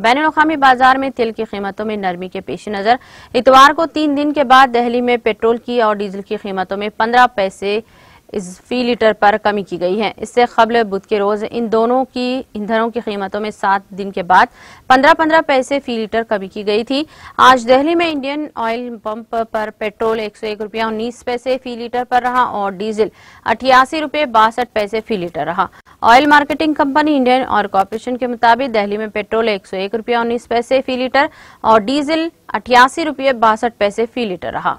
ban अवी बाजार में तेल की कीमतों में नरमी के पेश नज़र इतवार को तीन दिन के बाद दहली में पेट्रोल की और डीजल की कीमतों में पंद्रह पैसे इस फी लीटर पर कमी की गई है इससे खबल बुध के रोज इन दोनों की ईंधनों की कीमतों में सात दिन के बाद पंद्रह पंद्रह पैसे फी लीटर कमी की गई थी आज दिल्ली में इंडियन ऑयल पंप पर पेट्रोल एक सौ एक रुपया उन्नीस पैसे फी लीटर पर रहा और डीजल अठासी रुपये बासठ पैसे फी लीटर रहा oil marketing company Indian oil corporation के मुताबिक दिल्ली में पेट्रोल एक सौ एक रुपया उन्नीस पैसे फी लीटर और डीजल अठासी रुपये बासठ पैसे फी लीटर रहा